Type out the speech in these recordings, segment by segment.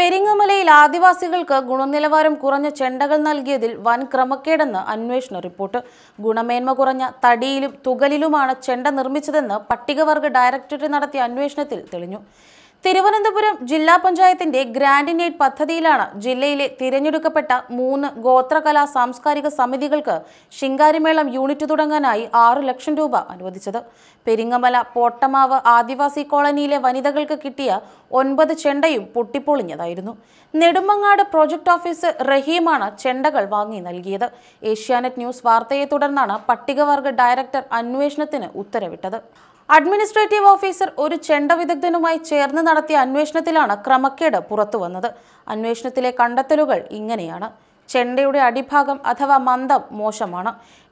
പെരിങ്ങമലയിൽ ആദിവാസികൾക്ക് ഗുണനിലവാരം കുറഞ്ഞ ചെണ്ടകൾ നൽകിയതിൽ വൻ ക്രമക്കേടെന്ന് അന്വേഷണ റിപ്പോർട്ട് ഗുണമേന്മ കുറഞ്ഞ തടിയിലും തുകലിലുമാണ് ചെണ്ട നിർമ്മിച്ചതെന്ന് പട്ടികവർഗ ഡയറക്ടറേറ്റ് നടത്തിയ അന്വേഷണത്തിൽ തെളിഞ്ഞു തിരുവനന്തപുരം ജില്ലാ പഞ്ചായത്തിന്റെ ഗ്രാൻഡിനേറ്റ് പദ്ധതിയിലാണ് ജില്ലയിലെ തിരഞ്ഞെടുക്കപ്പെട്ട മൂന്ന് ഗോത്രകലാ സാംസ്കാരിക സമിതികൾക്ക് ശിങ്കാരിമേളം യൂണിറ്റ് തുടങ്ങാനായി ആറ് ലക്ഷം രൂപ അനുവദിച്ചത് പെരിങ്ങമല പോട്ടമാവ് ആദിവാസി കോളനിയിലെ വനിതകൾക്ക് കിട്ടിയ ഒൻപത് ചെണ്ടയും പൊട്ടിപ്പൊളിഞ്ഞതായിരുന്നു നെടുമങ്ങാട് പ്രോജക്ട് ഓഫീസർ റഹീമാണ് ചെണ്ടകൾ വാങ്ങി നൽകിയത് ഏഷ്യാനെറ്റ് ന്യൂസ് വാർത്തയെ തുടർന്നാണ് പട്ടികവർഗ ഡയറക്ടർ അന്വേഷണത്തിന് ഉത്തരവിട്ടത് അഡ്മിനിസ്ട്രേറ്റീവ് ഓഫീസർ ഒരു ചെണ്ട വിദഗ്ധനുമായി ചേർന്ന് നടത്തിയ അന്വേഷണത്തിലാണ് ക്രമക്കേട് പുറത്തുവന്നത് അന്വേഷണത്തിലെ കണ്ടെത്തലുകൾ ഇങ്ങനെയാണ് ചെണ്ടയുടെ അടിഭാഗം അഥവാ മന്ദം മോശമാണ്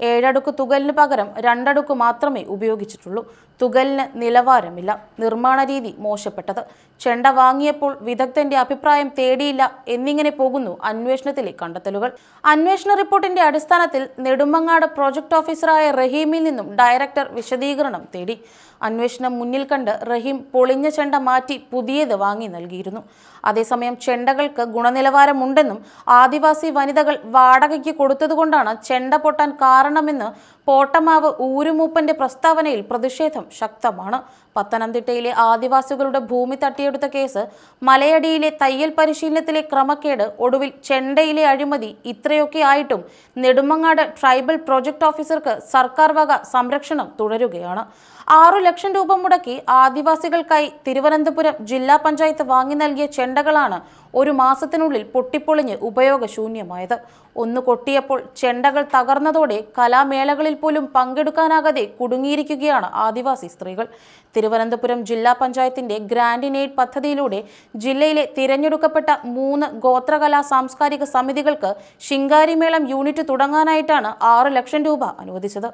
ഏഴടുക്ക് തുകലിന് പകരം രണ്ടടുക്ക് മാത്രമേ ഉപയോഗിച്ചിട്ടുള്ളൂ തുകലിന് നിലവാരമില്ല നിർമ്മാണ രീതി മോശപ്പെട്ടത് ചെണ്ട വാങ്ങിയപ്പോൾ വിദഗ്ധന്റെ അഭിപ്രായം തേടിയില്ല എന്നിങ്ങനെ പോകുന്നു അന്വേഷണത്തിലെ കണ്ടെത്തലുകൾ അന്വേഷണ റിപ്പോർട്ടിന്റെ അടിസ്ഥാനത്തിൽ നെടുമങ്ങാട് പ്രോജക്ട് ഓഫീസറായ റഹീമിൽ നിന്നും ഡയറക്ടർ വിശദീകരണം തേടി അന്വേഷണം മുന്നിൽ കണ്ട് റഹീം പൊളിഞ്ഞ ചെണ്ട മാറ്റി പുതിയത് വാങ്ങി നൽകിയിരുന്നു അതേസമയം ചെണ്ടകൾക്ക് ഗുണനിലവാരമുണ്ടെന്നും ആദിവാസി വനിതകൾ വാടകയ്ക്ക് കൊടുത്തതുകൊണ്ടാണ് ചെണ്ട പൊട്ടാൻ കാരണമെന്ന് പോട്ടമാവ് ഊരുമൂപ്പന്റെ പ്രസ്താവനയിൽ പ്രതിഷേധം ശക്തമാണ് പത്തനംതിട്ടയിലെ ആദിവാസികളുടെ ഭൂമി തട്ടിയെടുത്ത കേസ് മലയടിയിലെ തയ്യൽ പരിശീലനത്തിലെ ക്രമക്കേട് ഒടുവിൽ ചെണ്ടയിലെ അഴിമതി ഇത്രയൊക്കെ ആയിട്ടും നെടുമങ്ങാട് ട്രൈബൽ പ്രോജക്ട് ഓഫീസർക്ക് സർക്കാർ വക സംരക്ഷണം തുടരുകയാണ് ആറു ലക്ഷം രൂപ മുടക്കി ആദിവാസികൾക്കായി തിരുവനന്തപുരം ജില്ലാ പഞ്ചായത്ത് വാങ്ങി നൽകിയ ചെണ്ടകളാണ് ഒരു മാസത്തിനുള്ളിൽ പൊട്ടിപ്പൊളിഞ്ഞ് ഉപയോഗശൂന്യമായി സാധ്യമായത് ഒന്ന് കൊട്ടിയപ്പോൾ ചെണ്ടകൾ തകർന്നതോടെ കലാമേളകളിൽ പോലും പങ്കെടുക്കാനാകാതെ കുടുങ്ങിയിരിക്കുകയാണ് ആദിവാസി സ്ത്രീകൾ തിരുവനന്തപുരം ജില്ലാ പഞ്ചായത്തിന്റെ ഗ്രാൻഡ് ഇനേഡ് പദ്ധതിയിലൂടെ ജില്ലയിലെ തിരഞ്ഞെടുക്കപ്പെട്ട മൂന്ന് ഗോത്രകലാ സാംസ്കാരിക സമിതികൾക്ക് ശിങ്കാരിമേളം യൂണിറ്റ് തുടങ്ങാനായിട്ടാണ് ആറ് ലക്ഷം രൂപ അനുവദിച്ചത്